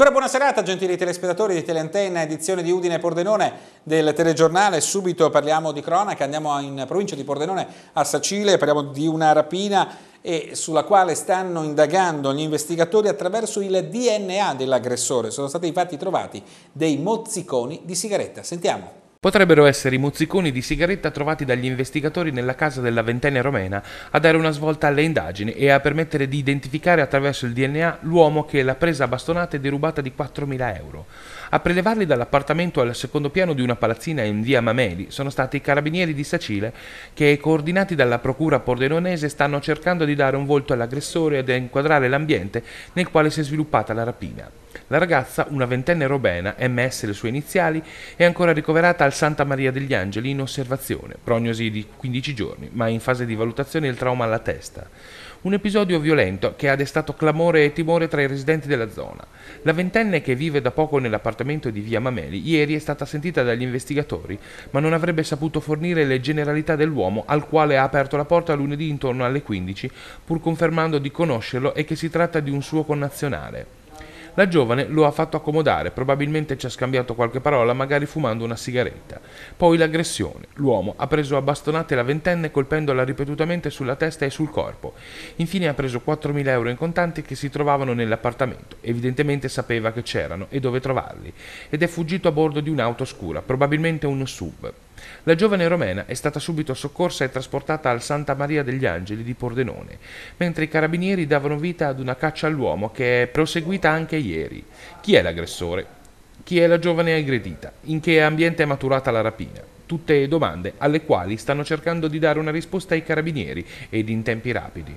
Ancora buona serata gentili telespettatori di Teleantenna, edizione di Udine Pordenone del telegiornale. Subito parliamo di cronaca, andiamo in provincia di Pordenone a Sacile, parliamo di una rapina e sulla quale stanno indagando gli investigatori attraverso il DNA dell'aggressore. Sono stati infatti trovati dei mozziconi di sigaretta. Sentiamo. Potrebbero essere i mozziconi di sigaretta trovati dagli investigatori nella casa della ventenne romena a dare una svolta alle indagini e a permettere di identificare attraverso il DNA l'uomo che l'ha presa a bastonate e derubata di 4.000 euro. A prelevarli dall'appartamento al secondo piano di una palazzina in via Mameli sono stati i carabinieri di Sacile che, coordinati dalla procura pordenonese, stanno cercando di dare un volto all'aggressore ed a inquadrare l'ambiente nel quale si è sviluppata la rapina. La ragazza, una ventenne romena, MS le sue iniziali, è ancora ricoverata al al Santa Maria degli Angeli in osservazione, prognosi di 15 giorni, ma in fase di valutazione il trauma alla testa. Un episodio violento che ha destato clamore e timore tra i residenti della zona. La ventenne che vive da poco nell'appartamento di via Mameli ieri è stata sentita dagli investigatori, ma non avrebbe saputo fornire le generalità dell'uomo al quale ha aperto la porta lunedì intorno alle 15, pur confermando di conoscerlo e che si tratta di un suo connazionale. La giovane lo ha fatto accomodare, probabilmente ci ha scambiato qualche parola, magari fumando una sigaretta. Poi l'aggressione. L'uomo ha preso a bastonate la ventenne colpendola ripetutamente sulla testa e sul corpo. Infine ha preso 4.000 euro in contanti che si trovavano nell'appartamento. Evidentemente sapeva che c'erano e dove trovarli. Ed è fuggito a bordo di un'auto scura, probabilmente un sub. La giovane romena è stata subito soccorsa e trasportata al Santa Maria degli Angeli di Pordenone, mentre i carabinieri davano vita ad una caccia all'uomo che è proseguita anche ieri. Chi è l'aggressore? Chi è la giovane aggredita? In che ambiente è maturata la rapina? Tutte domande alle quali stanno cercando di dare una risposta ai carabinieri ed in tempi rapidi.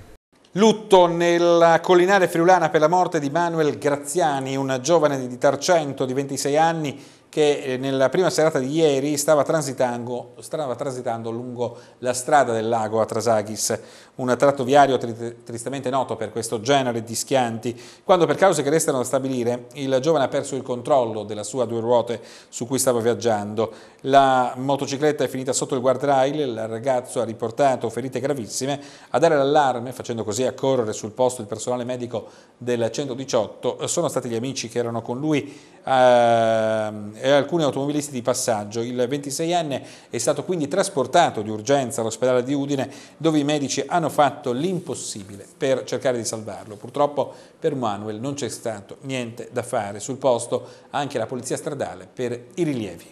Lutto nella collinare friulana per la morte di Manuel Graziani, un giovane di Tarcento di 26 anni che eh, nella prima serata di ieri stava transitando, stava transitando lungo la strada del lago a Trasagis, un tratto viario tri tristemente noto per questo genere di schianti, quando per cause che restano da stabilire il giovane ha perso il controllo della sua due ruote su cui stava viaggiando. La motocicletta è finita sotto il guardrail, il ragazzo ha riportato ferite gravissime, a dare l'allarme, facendo così accorrere sul posto il personale medico del 118, sono stati gli amici che erano con lui. Ehm, e eh, alcuni automobilisti di passaggio. Il 26enne è stato quindi trasportato di urgenza all'ospedale di Udine dove i medici hanno fatto l'impossibile per cercare di salvarlo. Purtroppo per Manuel non c'è stato niente da fare. Sul posto anche la polizia stradale per i rilievi.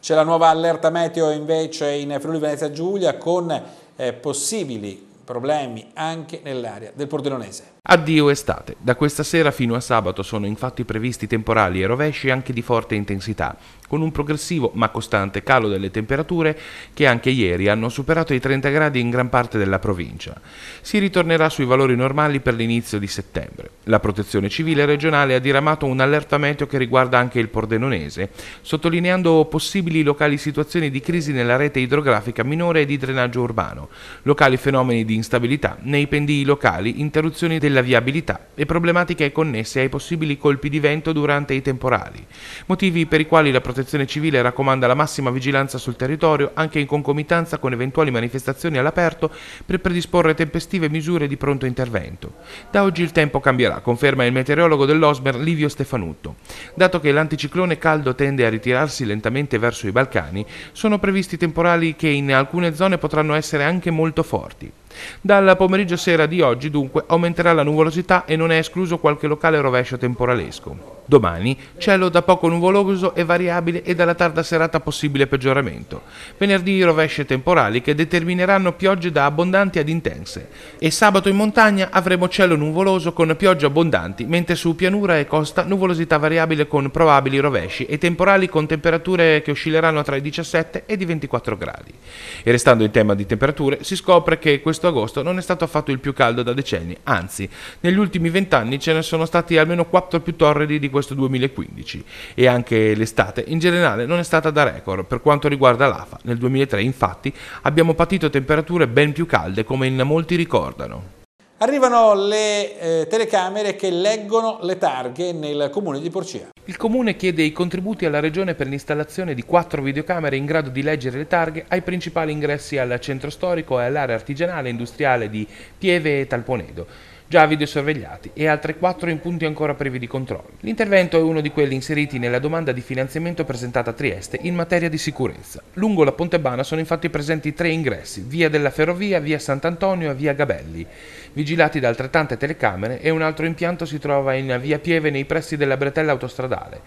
C'è la nuova allerta meteo invece in Friuli Venezia Giulia con eh, possibili problemi anche nell'area del Pordenonese. Addio estate. Da questa sera fino a sabato sono infatti previsti temporali e rovesci anche di forte intensità, con un progressivo ma costante calo delle temperature che anche ieri hanno superato i 30 gradi in gran parte della provincia. Si ritornerà sui valori normali per l'inizio di settembre. La Protezione Civile regionale ha diramato un allerta meteo che riguarda anche il Pordenonese, sottolineando possibili locali situazioni di crisi nella rete idrografica minore e di drenaggio urbano, locali fenomeni di instabilità nei pendii locali, interruzioni delle della viabilità e problematiche connesse ai possibili colpi di vento durante i temporali, motivi per i quali la Protezione Civile raccomanda la massima vigilanza sul territorio anche in concomitanza con eventuali manifestazioni all'aperto per predisporre tempestive misure di pronto intervento. Da oggi il tempo cambierà, conferma il meteorologo dell'Osmer Livio Stefanutto. Dato che l'anticiclone caldo tende a ritirarsi lentamente verso i Balcani, sono previsti temporali che in alcune zone potranno essere anche molto forti. Dal pomeriggio sera di oggi dunque aumenterà la nuvolosità e non è escluso qualche locale rovescio temporalesco. Domani cielo da poco nuvoloso e variabile e dalla tarda serata possibile peggioramento. Venerdì rovesce temporali che determineranno piogge da abbondanti ad intense. E sabato in montagna avremo cielo nuvoloso con piogge abbondanti, mentre su pianura e costa nuvolosità variabile con probabili rovesci e temporali con temperature che oscilleranno tra i 17 e i 24 gradi. E restando in tema di temperature, si scopre che questo agosto non è stato affatto il più caldo da decenni, anzi, negli ultimi vent'anni ce ne sono stati almeno 4 più torridi di questo 2015 e anche l'estate in generale non è stata da record per quanto riguarda l'AFA. Nel 2003 infatti abbiamo patito temperature ben più calde come in molti ricordano. Arrivano le eh, telecamere che leggono le targhe nel comune di Porcia. Il comune chiede i contributi alla regione per l'installazione di quattro videocamere in grado di leggere le targhe ai principali ingressi al centro storico e all'area artigianale e industriale di Pieve e Talponedo già videosorvegliati e altre 4 in punti ancora privi di controllo. L'intervento è uno di quelli inseriti nella domanda di finanziamento presentata a Trieste in materia di sicurezza. Lungo la Pontebana sono infatti presenti tre ingressi, via della Ferrovia, via Sant'Antonio e via Gabelli, vigilati da altrettante telecamere e un altro impianto si trova in via Pieve nei pressi della bretella autostradale.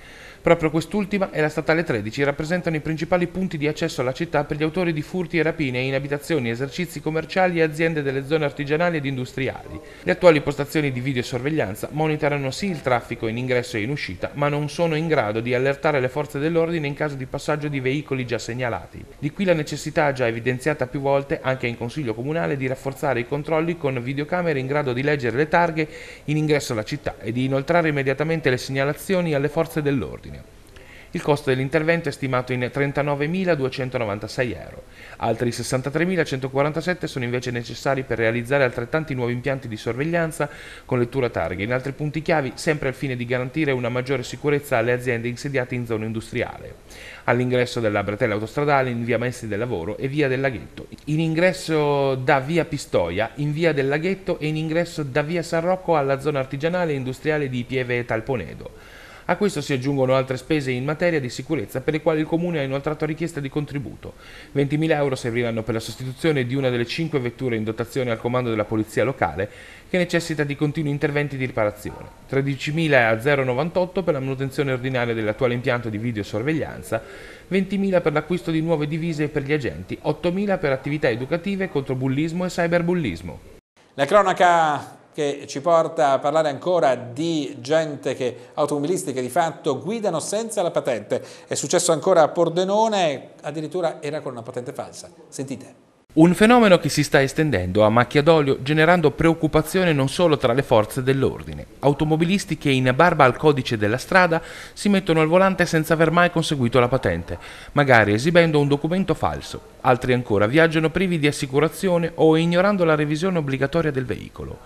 Proprio quest'ultima e la statale 13 rappresentano i principali punti di accesso alla città per gli autori di furti e rapine in abitazioni, esercizi commerciali e aziende delle zone artigianali ed industriali. Le attuali postazioni di videosorveglianza monitorano sì il traffico in ingresso e in uscita, ma non sono in grado di allertare le forze dell'ordine in caso di passaggio di veicoli già segnalati. Di qui la necessità già evidenziata più volte anche in Consiglio Comunale di rafforzare i controlli con videocamere in grado di leggere le targhe in ingresso alla città e di inoltrare immediatamente le segnalazioni alle forze dell'ordine. Il costo dell'intervento è stimato in 39.296 euro. Altri 63.147 sono invece necessari per realizzare altrettanti nuovi impianti di sorveglianza con lettura targhe in altri punti chiavi, sempre al fine di garantire una maggiore sicurezza alle aziende insediate in zona industriale. All'ingresso della bretella autostradale in via Messi del Lavoro e via del Laghetto. In ingresso da via Pistoia, in via del Laghetto e in ingresso da via San Rocco alla zona artigianale e industriale di Pieve e Talponedo. A questo si aggiungono altre spese in materia di sicurezza per le quali il Comune ha inoltrato richiesta di contributo. 20.000 euro serviranno per la sostituzione di una delle cinque vetture in dotazione al comando della Polizia Locale che necessita di continui interventi di riparazione. 13.000 a 0,98 per la manutenzione ordinaria dell'attuale impianto di videosorveglianza, 20.000 per l'acquisto di nuove divise per gli agenti, 8.000 per attività educative contro bullismo e cyberbullismo. La cronaca che ci porta a parlare ancora di gente che, automobilisti che di fatto guidano senza la patente. È successo ancora a Pordenone, addirittura era con una patente falsa. Sentite. Un fenomeno che si sta estendendo a macchia d'olio generando preoccupazione non solo tra le forze dell'ordine, automobilisti che in barba al codice della strada si mettono al volante senza aver mai conseguito la patente, magari esibendo un documento falso, altri ancora viaggiano privi di assicurazione o ignorando la revisione obbligatoria del veicolo.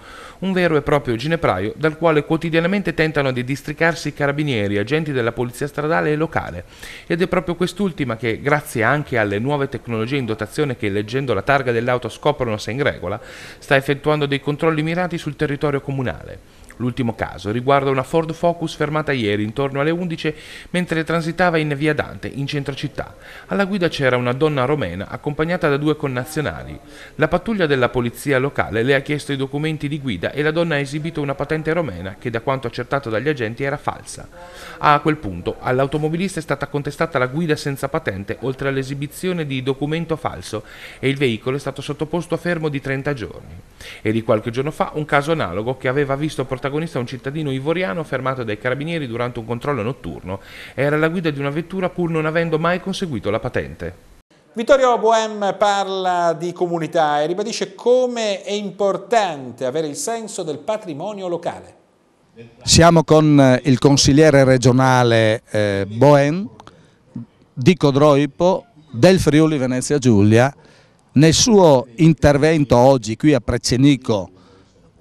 Un vero e proprio ginepraio dal quale quotidianamente tentano di districarsi carabinieri, agenti della polizia stradale e locale. Ed è proprio quest'ultima che, grazie anche alle nuove tecnologie in dotazione che leggendo la la targa dell'auto scoprono se in regola, sta effettuando dei controlli mirati sul territorio comunale. L'ultimo caso riguarda una Ford Focus fermata ieri intorno alle 11 mentre transitava in via Dante, in centro città. Alla guida c'era una donna romena accompagnata da due connazionali. La pattuglia della polizia locale le ha chiesto i documenti di guida e la donna ha esibito una patente romena che da quanto accertato dagli agenti era falsa. A quel punto all'automobilista è stata contestata la guida senza patente oltre all'esibizione di documento falso e il veicolo è stato sottoposto a fermo di 30 giorni. E di qualche giorno fa un caso analogo che aveva visto protagonista protagonista un cittadino ivoriano fermato dai carabinieri durante un controllo notturno. Era alla guida di una vettura pur non avendo mai conseguito la patente. Vittorio Bohem parla di comunità e ribadisce come è importante avere il senso del patrimonio locale. Siamo con eh, il consigliere regionale eh, Bohem di Codroipo del Friuli Venezia Giulia nel suo intervento oggi qui a Preccenico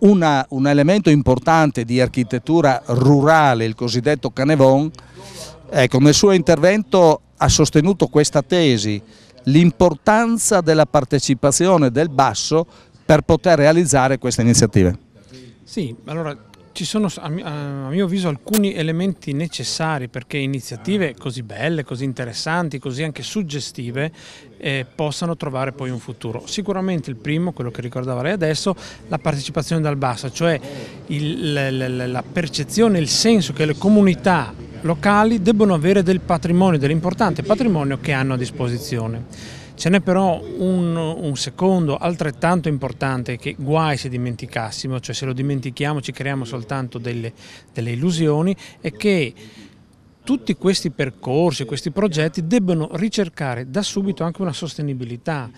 una, un elemento importante di architettura rurale, il cosiddetto Canevon, ecco, nel suo intervento ha sostenuto questa tesi, l'importanza della partecipazione del basso per poter realizzare queste iniziative. Sì, allora ci sono a mio avviso alcuni elementi necessari perché iniziative così belle, così interessanti, così anche suggestive eh, possano trovare poi un futuro. Sicuramente il primo, quello che ricordava lei adesso, la partecipazione dal basso, cioè il, la, la, la percezione, il senso che le comunità locali debbono avere del patrimonio, dell'importante patrimonio che hanno a disposizione. Ce n'è però un, un, secondo altrettanto importante che guai se dimenticassimo, cioè se lo dimentichiamo ci creiamo soltanto delle, delle illusioni, è che tutti questi percorsi, questi progetti debbano ricercare da subito anche una sostenibilità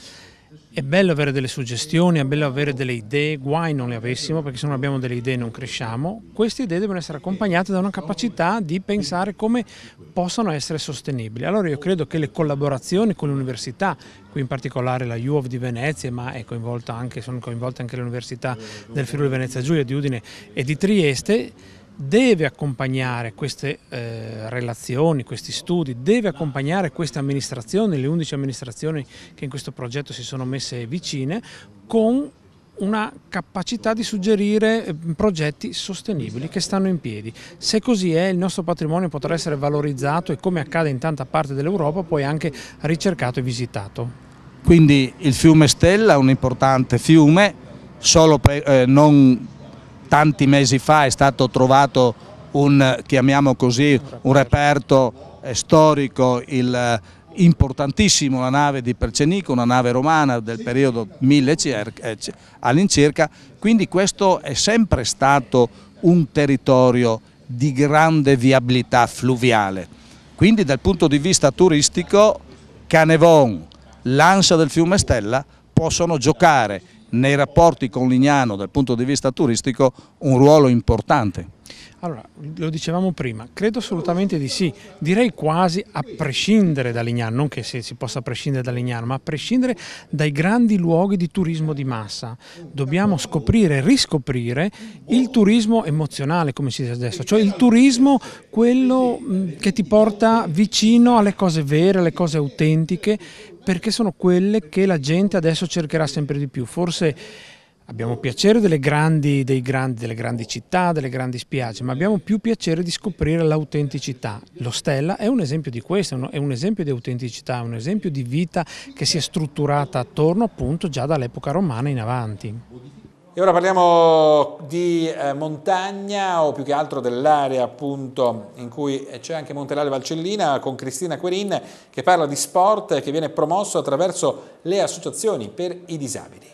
è bello avere delle suggestioni, è bello avere delle idee, guai non le avessimo perché se non abbiamo delle idee non cresciamo. Queste idee devono essere accompagnate da una capacità di pensare come possono essere sostenibili. Allora io credo che le collaborazioni con le università, qui in particolare la UOV di Venezia, ma anche, sono coinvolte anche le università del Friuli Venezia Giulia, di Udine e di Trieste, deve accompagnare queste eh, relazioni, questi studi, deve accompagnare queste amministrazioni, le 11 amministrazioni che in questo progetto si sono messe vicine, con una capacità di suggerire eh, progetti sostenibili che stanno in piedi. Se così è il nostro patrimonio potrà essere valorizzato e come accade in tanta parte dell'Europa poi anche ricercato e visitato. Quindi il fiume Stella è un importante fiume, solo per, eh, non tanti mesi fa è stato trovato un, chiamiamo così, un reperto eh, storico, il, eh, importantissimo la nave di Percenico, una nave romana del periodo 1000 eh, all'incirca, quindi questo è sempre stato un territorio di grande viabilità fluviale. Quindi dal punto di vista turistico Canevon, l'ansa del fiume Stella possono giocare nei rapporti con Lignano dal punto di vista turistico un ruolo importante. Allora, lo dicevamo prima, credo assolutamente di sì, direi quasi a prescindere da Lignano, non che se si possa prescindere da Lignano, ma a prescindere dai grandi luoghi di turismo di massa. Dobbiamo scoprire, riscoprire il turismo emozionale, come si dice adesso, cioè il turismo quello mm, che ti porta vicino alle cose vere, alle cose autentiche, perché sono quelle che la gente adesso cercherà sempre di più. Forse Abbiamo piacere delle grandi, grandi, delle grandi, città, delle grandi spiagge, ma abbiamo più piacere di scoprire l'autenticità. Lo Stella è un esempio di questo, è un esempio di autenticità, è un esempio di vita che si è strutturata attorno appunto già dall'epoca romana in avanti. E ora parliamo di eh, montagna o più che altro dell'area appunto in cui eh, c'è anche Montelale Valcellina con Cristina Querin che parla di sport che viene promosso attraverso le associazioni per i disabili.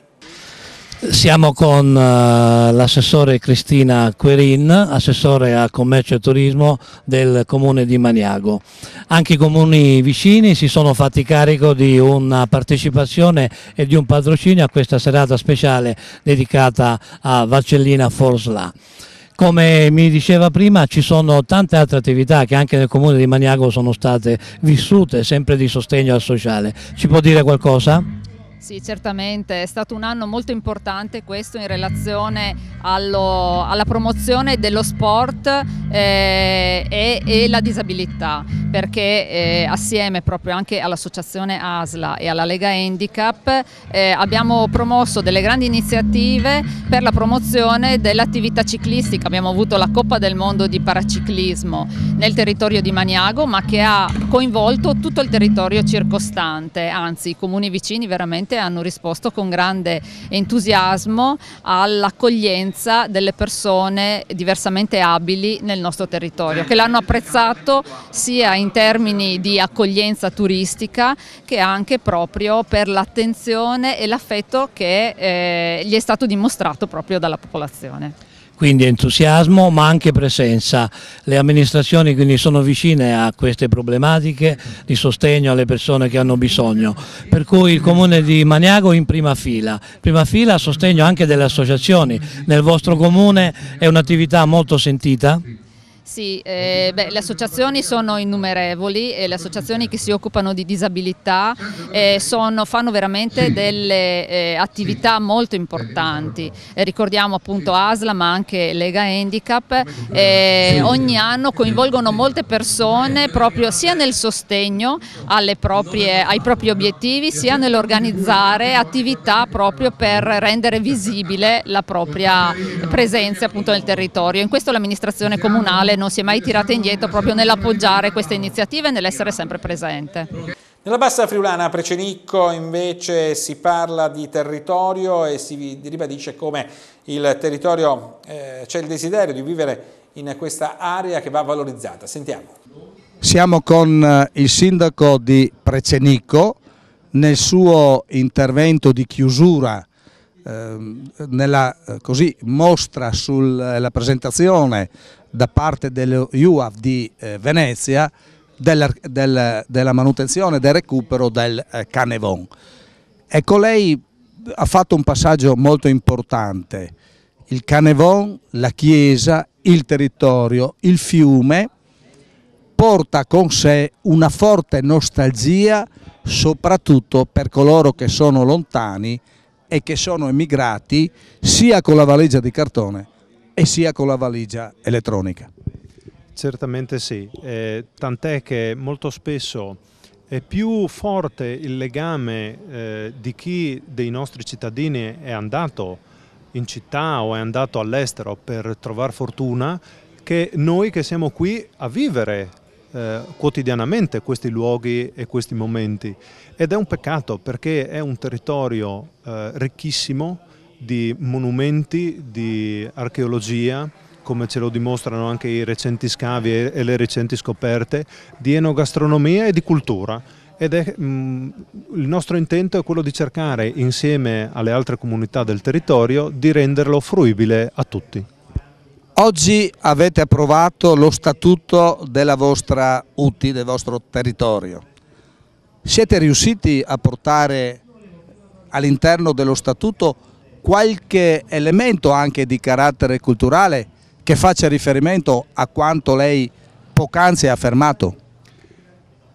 Siamo con eh, l'assessore Cristina Querin, assessore a commercio e turismo del comune di Maniago. Anche i comuni vicini si sono fatti carico di una partecipazione e di un patrocinio a questa serata speciale dedicata a Varcellina Forslà. Come mi diceva prima ci sono tante altre attività che anche nel comune di Maniago sono state vissute sempre di sostegno al sociale. Ci può dire qualcosa? Sì. Sì, certamente, è stato un anno molto importante questo in relazione allo, alla promozione dello sport eh, e, e, la disabilità, perché eh, assieme proprio anche all'associazione ASLA e alla Lega Handicap eh, abbiamo promosso delle grandi iniziative per la promozione dell'attività ciclistica, abbiamo avuto la Coppa del Mondo di paraciclismo nel territorio di Maniago ma che ha coinvolto tutto il territorio circostante, anzi i comuni vicini veramente sicuramente hanno risposto con grande entusiasmo all'accoglienza delle persone diversamente abili nel nostro territorio, che l'hanno apprezzato sia in termini di accoglienza turistica che anche proprio per l'attenzione e l'affetto che eh, gli è stato dimostrato proprio dalla popolazione quindi entusiasmo ma anche presenza. Le amministrazioni quindi sono vicine a queste problematiche di sostegno alle persone che hanno bisogno, per cui il comune di Maniago in prima fila, prima fila a sostegno anche delle associazioni, nel vostro comune è un'attività molto sentita? Sì, eh, beh, le associazioni sono innumerevoli e le associazioni che si occupano di disabilità eh, sono, fanno veramente delle eh, attività molto importanti. Eh, ricordiamo appunto ASLA ma anche Lega Handicap. Eh, ogni anno coinvolgono molte persone proprio sia nel sostegno proprie, ai propri obiettivi sia nell'organizzare attività proprio per rendere visibile la propria presenza appunto nel territorio. In questo l'amministrazione comunale non si è mai tirata indietro proprio nell'appoggiare queste iniziative e nell'essere sempre presente. Nella bassa friulana a Precenicco invece si parla di territorio e si ribadisce come il territorio eh, c'è il desiderio di vivere in questa area che va valorizzata. Sentiamo. Siamo con eh, il sindaco di Precenicco nel suo intervento di chiusura ehm, eh, nella così, mostra sulla presentazione da parte dello UAV di eh, Venezia del, del, della manutenzione del recupero del eh, Canevon. Ecco lei ha fatto un passaggio molto importante, il Canevon, la chiesa, il territorio, il fiume porta con sé una forte nostalgia soprattutto per coloro che sono lontani e che sono emigrati sia con la valigia di cartone e sia con la valigia elettronica. Certamente sì, eh, tant'è che molto spesso è più forte il legame eh, di chi dei nostri cittadini è andato in città o è andato all'estero per trovare fortuna che noi che siamo qui a vivere eh, quotidianamente questi luoghi e questi momenti. Ed è un peccato perché è un territorio eh, ricchissimo, di monumenti, di archeologia, come ce lo dimostrano anche i recenti scavi e le recenti scoperte, di enogastronomia e di cultura. Ed è, mh, mm, il nostro intento è quello di cercare, insieme alle altre comunità del territorio, di renderlo fruibile a tutti. Oggi avete approvato lo statuto della vostra UTI, del vostro territorio. Siete riusciti a portare all'interno dello statuto qualche elemento anche di carattere culturale che faccia riferimento a quanto lei poc'anzi ha affermato?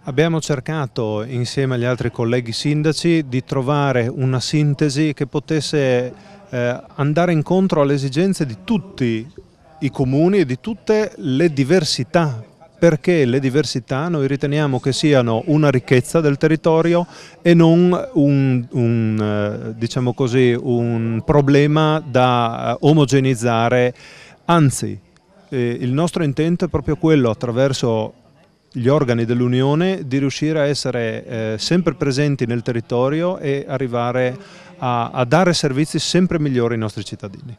Abbiamo cercato insieme agli altri colleghi sindaci di trovare una sintesi che potesse eh, andare incontro alle esigenze di tutti i comuni e di tutte le diversità perché le diversità noi riteniamo che siano una ricchezza del territorio e non un, un, eh, diciamo così, un problema da eh, omogenizzare, anzi eh, il nostro intento è proprio quello attraverso gli organi dell'Unione di riuscire a essere eh, sempre presenti nel territorio e arrivare a, a dare servizi sempre migliori ai nostri cittadini.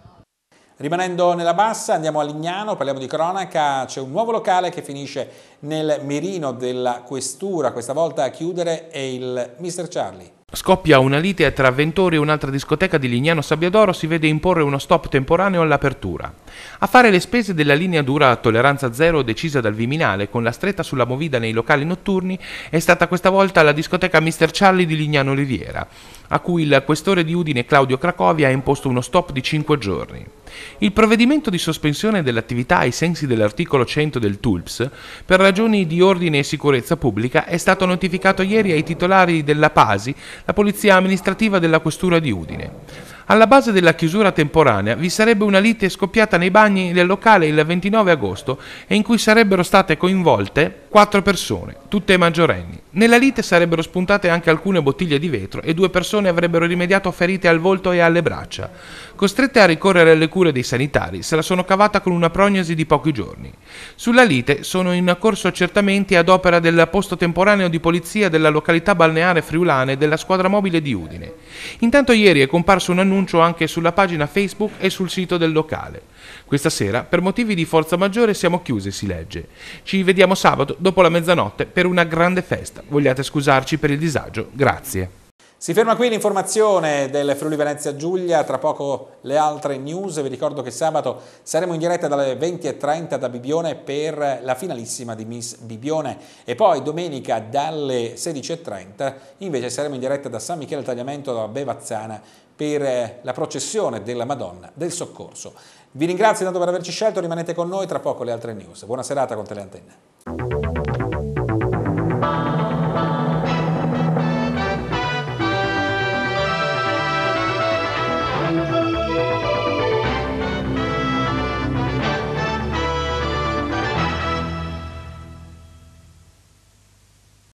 Rimanendo nella bassa andiamo a Lignano, parliamo di cronaca, c'è un nuovo locale che finisce nel mirino della questura, questa volta a chiudere è il Mr. Charlie. Scoppia una lite tra Ventori e un'altra discoteca di Lignano Sabbiadoro si vede imporre uno stop temporaneo all'apertura. A fare le spese della linea dura tolleranza zero decisa dal Viminale con la stretta sulla movida nei locali notturni è stata questa volta la discoteca Mr. Charlie di Lignano Riviera, a cui il questore di Udine Claudio Cracovia ha imposto uno stop di 5 giorni. Il provvedimento di sospensione dell'attività ai sensi dell'articolo 100 del TULPS, per ragioni di ordine e sicurezza pubblica, è stato notificato ieri ai titolari della PASI, la polizia amministrativa della questura di Udine. Alla base della chiusura temporanea vi sarebbe una lite scoppiata nei bagni del locale il 29 agosto e in cui sarebbero state coinvolte quattro persone, tutte maggiorenni. Nella lite sarebbero spuntate anche alcune bottiglie di vetro e due persone avrebbero rimediato ferite al volto e alle braccia. Costrette a ricorrere alle cure dei sanitari, se la sono cavata con una prognosi di pochi giorni. Sulla lite sono in corso accertamenti ad opera del posto temporaneo di polizia della località balneare friulane della squadra mobile di Udine. Intanto ieri è comparso un annuncio annuncio anche sulla pagina Facebook e sul sito del locale. Questa sera, per motivi di forza maggiore, siamo chiusi, si legge. Ci vediamo sabato dopo la mezzanotte per una grande festa. Vogliate scusarci per il disagio? Grazie. Si ferma qui l'informazione del Friuli Venezia Giulia, tra poco le altre news, vi ricordo che sabato saremo in diretta dalle 20.30 da Bibione per la finalissima di Miss Bibione e poi domenica dalle 16.30 invece saremo in diretta da San Michele Tagliamento da Bevazzana per eh, la processione della Madonna del Soccorso. Vi ringrazio tanto per averci scelto, rimanete con noi, tra poco le altre news. Buona serata con Teleantenne.